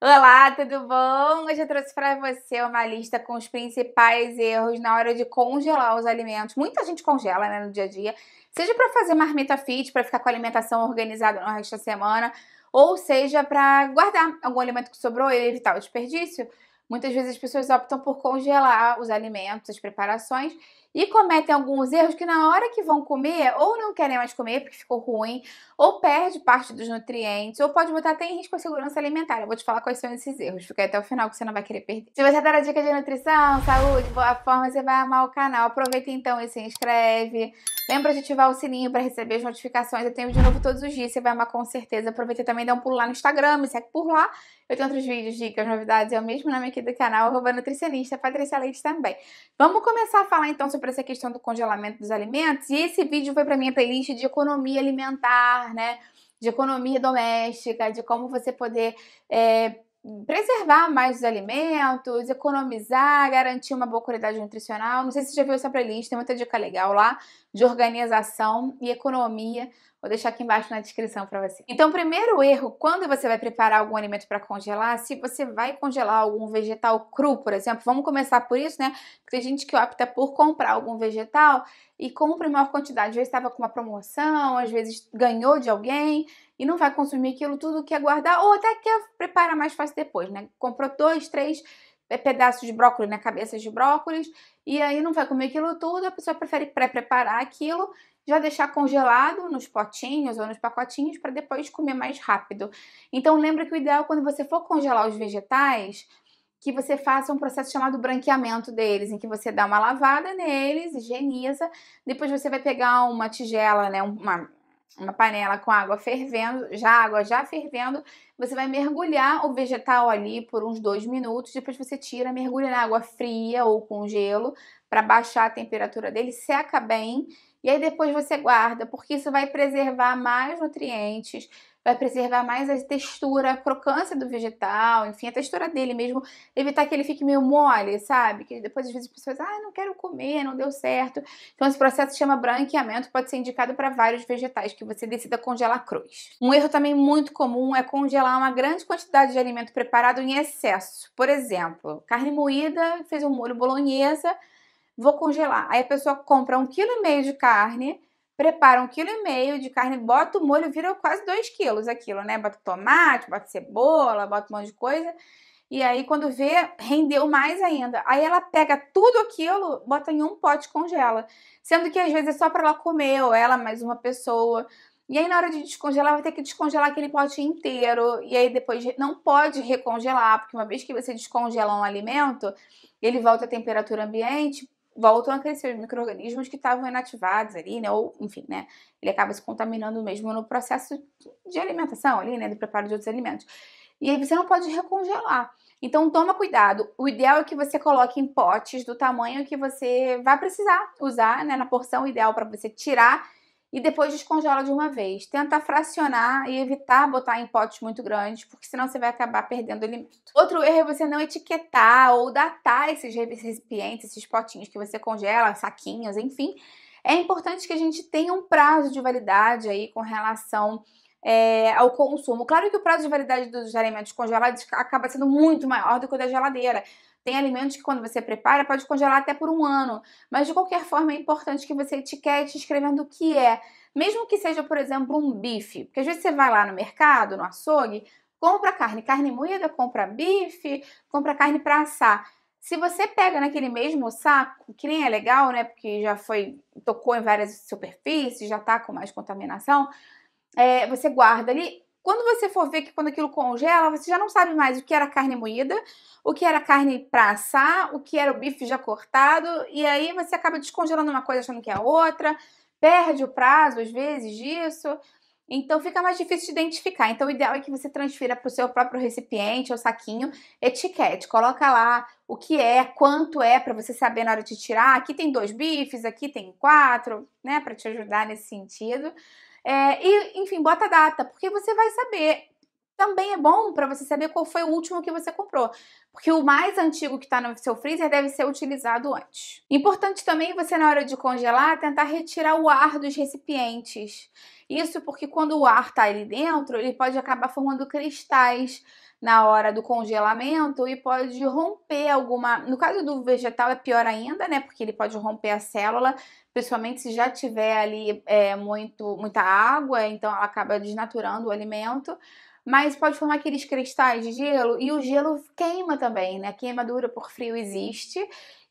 Olá, tudo bom? Hoje eu trouxe para você uma lista com os principais erros na hora de congelar os alimentos. Muita gente congela né, no dia a dia, seja para fazer marmita fit, para ficar com a alimentação organizada no resto da semana, ou seja para guardar algum alimento que sobrou e evitar o desperdício. Muitas vezes as pessoas optam por congelar os alimentos, as preparações, e cometem alguns erros que na hora que vão comer, ou não querem mais comer porque ficou ruim, ou perde parte dos nutrientes, ou pode botar até em risco a segurança alimentar. Eu vou te falar quais são esses erros, fica até o final que você não vai querer perder. Se você der a dica de nutrição, saúde, boa forma, você vai amar o canal. Aproveita então e se inscreve. Lembra de ativar o sininho para receber as notificações. Eu tenho de novo todos os dias, você vai amar com certeza. Aproveita também e dá um pulo lá no Instagram, me segue por lá. Eu tenho outros vídeos, dicas, novidades, é o mesmo nome aqui do canal, arroba nutricionista, Patrícia Leite também. Vamos começar a falar então sobre essa questão do congelamento dos alimentos. E esse vídeo foi para minha playlist de economia alimentar, né? De economia doméstica, de como você poder é, preservar mais os alimentos, economizar, garantir uma boa qualidade nutricional. Não sei se você já viu essa playlist, tem muita dica legal lá de organização e economia Vou deixar aqui embaixo na descrição para você. Então, primeiro erro, quando você vai preparar algum alimento para congelar, se você vai congelar algum vegetal cru, por exemplo, vamos começar por isso, né? Porque tem gente que opta por comprar algum vegetal e compra em maior quantidade. Às vezes estava com uma promoção, às vezes ganhou de alguém e não vai consumir aquilo tudo que é guardar ou até quer preparar mais fácil depois, né? Comprou dois, três é, pedaços de brócolis, né? Cabeças de brócolis, e aí não vai comer aquilo tudo, a pessoa prefere pré-preparar aquilo já deixar congelado nos potinhos ou nos pacotinhos para depois comer mais rápido. Então lembra que o ideal quando você for congelar os vegetais, que você faça um processo chamado branqueamento deles, em que você dá uma lavada neles, higieniza, depois você vai pegar uma tigela, né, uma, uma panela com água fervendo, já água já fervendo, você vai mergulhar o vegetal ali por uns dois minutos, depois você tira, mergulha na água fria ou com gelo para baixar a temperatura dele, seca bem e aí depois você guarda, porque isso vai preservar mais nutrientes, vai preservar mais a textura, a crocância do vegetal, enfim, a textura dele mesmo, evitar que ele fique meio mole, sabe? Que depois às vezes as pessoas, ah, não quero comer, não deu certo. Então esse processo chama branqueamento, pode ser indicado para vários vegetais que você decida congelar cruz. Um erro também muito comum é congelar uma grande quantidade de alimento preparado em excesso. Por exemplo, carne moída, fez um molho bolognese, vou congelar. Aí a pessoa compra um quilo e meio de carne, prepara um quilo e meio de carne, bota o molho, vira quase dois quilos aquilo, né? Bota tomate, bota cebola, bota um monte de coisa. E aí, quando vê, rendeu mais ainda. Aí ela pega tudo aquilo, bota em um pote e congela. Sendo que às vezes é só para ela comer, ou ela mais uma pessoa. E aí, na hora de descongelar, vai ter que descongelar aquele pote inteiro. E aí, depois não pode recongelar, porque uma vez que você descongela um alimento, ele volta à temperatura ambiente, voltam a crescer os micro-organismos que estavam inativados ali, né? Ou, enfim, né? Ele acaba se contaminando mesmo no processo de alimentação ali, né? Do preparo de outros alimentos. E aí você não pode recongelar. Então toma cuidado. O ideal é que você coloque em potes do tamanho que você vai precisar usar, né? Na porção ideal para você tirar e depois descongela de uma vez. Tenta fracionar e evitar botar em potes muito grandes, porque senão você vai acabar perdendo o alimento. Outro erro é você não etiquetar ou datar esses recipientes, esses potinhos que você congela, saquinhos, enfim. É importante que a gente tenha um prazo de validade aí com relação é, ao consumo. Claro que o prazo de validade dos alimentos congelados acaba sendo muito maior do que o da geladeira, tem alimentos que quando você prepara pode congelar até por um ano, mas de qualquer forma é importante que você etiquete escrevendo o que é, mesmo que seja, por exemplo, um bife, porque às vezes você vai lá no mercado, no açougue, compra carne, carne moída, compra bife, compra carne para assar. Se você pega naquele mesmo saco, que nem é legal, né? Porque já foi, tocou em várias superfícies, já tá com mais contaminação, é, você guarda ali, quando você for ver que quando aquilo congela, você já não sabe mais o que era carne moída, o que era carne para assar, o que era o bife já cortado, e aí você acaba descongelando uma coisa achando que é outra, perde o prazo às vezes disso. Então fica mais difícil de identificar. Então o ideal é que você transfira para o seu próprio recipiente ou saquinho etiquete. Coloca lá o que é, quanto é para você saber na hora de tirar. Aqui tem dois bifes, aqui tem quatro, né, para te ajudar nesse sentido. É, e, enfim, bota a data, porque você vai saber. Também é bom para você saber qual foi o último que você comprou, porque o mais antigo que está no seu freezer deve ser utilizado antes. Importante também você, na hora de congelar, tentar retirar o ar dos recipientes. Isso porque quando o ar está ali dentro, ele pode acabar formando cristais na hora do congelamento e pode romper alguma. No caso do vegetal é pior ainda, né? Porque ele pode romper a célula, principalmente se já tiver ali é, muito, muita água, então ela acaba desnaturando o alimento. Mas pode formar aqueles cristais de gelo e o gelo queima também, né? Queimadura por frio existe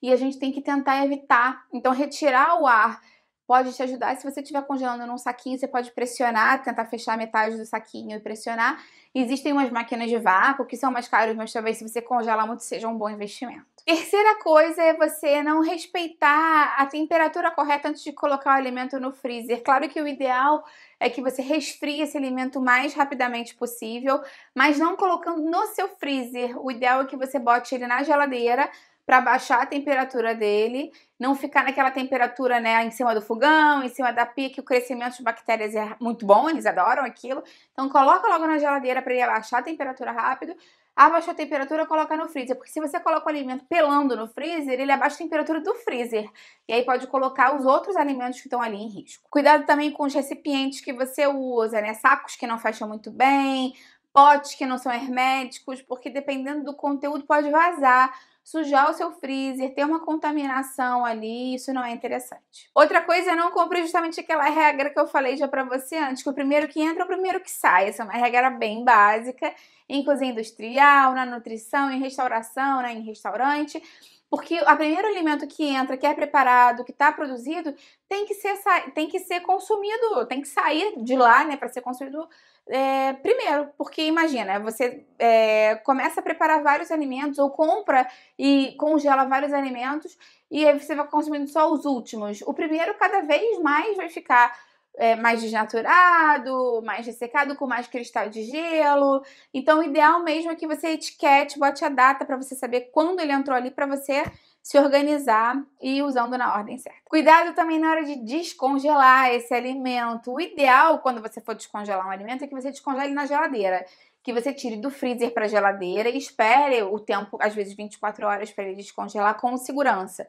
e a gente tem que tentar evitar. Então, retirar o ar pode te ajudar. Se você estiver congelando num saquinho, você pode pressionar, tentar fechar metade do saquinho e pressionar. Existem umas máquinas de vácuo que são mais caras, mas talvez se você congelar muito seja um bom investimento. Terceira coisa é você não respeitar a temperatura correta antes de colocar o alimento no freezer. Claro que o ideal é que você resfrie esse alimento o mais rapidamente possível, mas não colocando no seu freezer. O ideal é que você bote ele na geladeira para baixar a temperatura dele, não ficar naquela temperatura, né, em cima do fogão, em cima da pia, que o crescimento de bactérias é muito bom, eles adoram aquilo. Então coloca logo na geladeira para ele abaixar a temperatura rápido. Abaixa a temperatura, coloca no freezer, porque se você coloca o alimento pelando no freezer, ele abaixa a temperatura do freezer. E aí pode colocar os outros alimentos que estão ali em risco. Cuidado também com os recipientes que você usa, né? Sacos que não fecham muito bem, potes que não são herméticos, porque dependendo do conteúdo pode vazar sujar o seu freezer, ter uma contaminação ali, isso não é interessante. Outra coisa é não cumprir justamente aquela regra que eu falei já para você antes, que o primeiro que entra é o primeiro que sai. Essa é uma regra bem básica em cozinha industrial, na nutrição, em restauração, né, em restaurante. Porque o primeiro alimento que entra, que é preparado, que está produzido, tem que, ser, tem que ser consumido, tem que sair de lá, né, para ser consumido é, primeiro, porque imagina, você é, começa a preparar vários alimentos ou compra e congela vários alimentos e aí você vai consumindo só os últimos. O primeiro cada vez mais vai ficar é, mais desnaturado, mais ressecado, com mais cristal de gelo. Então, o ideal mesmo é que você etiquete, bote a data para você saber quando ele entrou ali, para você se organizar e ir usando na ordem certa. Cuidado também na hora de descongelar esse alimento. O ideal, quando você for descongelar um alimento, é que você descongele na geladeira que você tire do freezer para a geladeira e espere o tempo, às vezes 24 horas, para ele descongelar com segurança.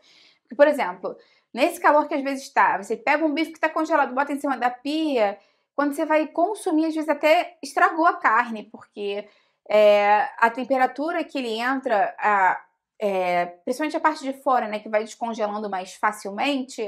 Porque, por exemplo, nesse calor que às vezes está, você pega um bife que está congelado, bota em cima da pia, quando você vai consumir, às vezes até estragou a carne, porque é, a temperatura que ele entra, a, é, principalmente a parte de fora, né, que vai descongelando mais facilmente,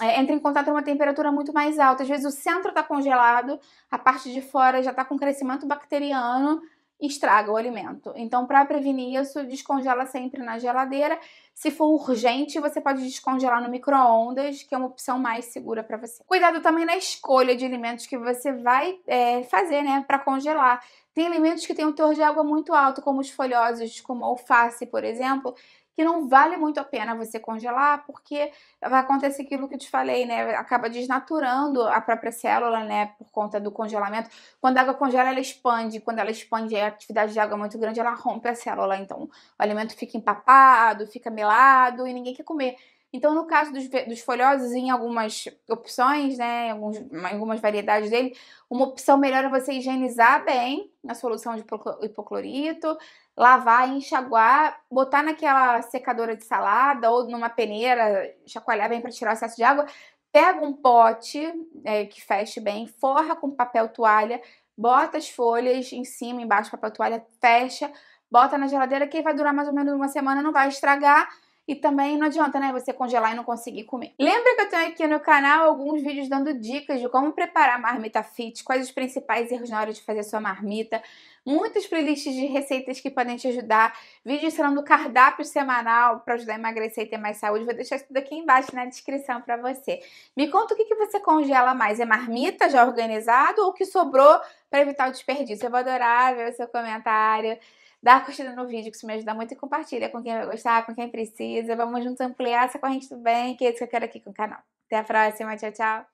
é, entra em contato com uma temperatura muito mais alta. Às vezes o centro está congelado, a parte de fora já está com crescimento bacteriano estraga o alimento. Então, para prevenir isso, descongela sempre na geladeira. Se for urgente, você pode descongelar no micro-ondas, que é uma opção mais segura para você. Cuidado também na escolha de alimentos que você vai é, fazer, né, para congelar. Tem alimentos que têm um teor de água muito alto, como os folhosos, como alface, por exemplo, que não vale muito a pena você congelar, porque vai acontecer aquilo que eu te falei, né? Acaba desnaturando a própria célula, né? Por conta do congelamento. Quando a água congela, ela expande. Quando ela expande, a atividade de água é muito grande, ela rompe a célula. Então, o alimento fica empapado, fica melado e ninguém quer comer. Então, no caso dos, dos folhosos, em algumas opções, né, em, alguns, em algumas variedades dele, uma opção melhor é você higienizar bem na solução de hipoclorito, lavar, enxaguar, botar naquela secadora de salada ou numa peneira, chacoalhar bem para tirar o excesso de água. Pega um pote é, que feche bem, forra com papel toalha, bota as folhas em cima, embaixo, papel toalha, fecha, bota na geladeira que vai durar mais ou menos uma semana, não vai estragar e também não adianta, né, você congelar e não conseguir comer. Lembra que eu tenho aqui no canal alguns vídeos dando dicas de como preparar marmita fit, quais os principais erros na hora de fazer sua marmita, muitas playlists de receitas que podem te ajudar, falando ensinando cardápio semanal para ajudar a emagrecer e ter mais saúde. Vou deixar isso tudo aqui embaixo na descrição para você. Me conta o que, que você congela mais, é marmita já organizado ou o que sobrou para evitar o desperdício? Eu vou adorar ver o seu comentário dá curtida no vídeo, que isso me ajuda muito, e compartilha com quem vai gostar, com quem precisa. Vamos juntos ampliar essa corrente do bem, que é isso que eu quero aqui com o canal. Até a próxima, tchau, tchau!